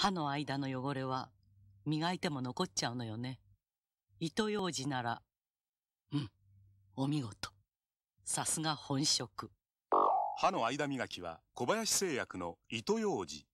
歯の間の汚れは磨いても残っちゃうのよね。糸用紙なら、うん、お見事。さすが本職。歯の間磨きは小林製薬の糸用紙。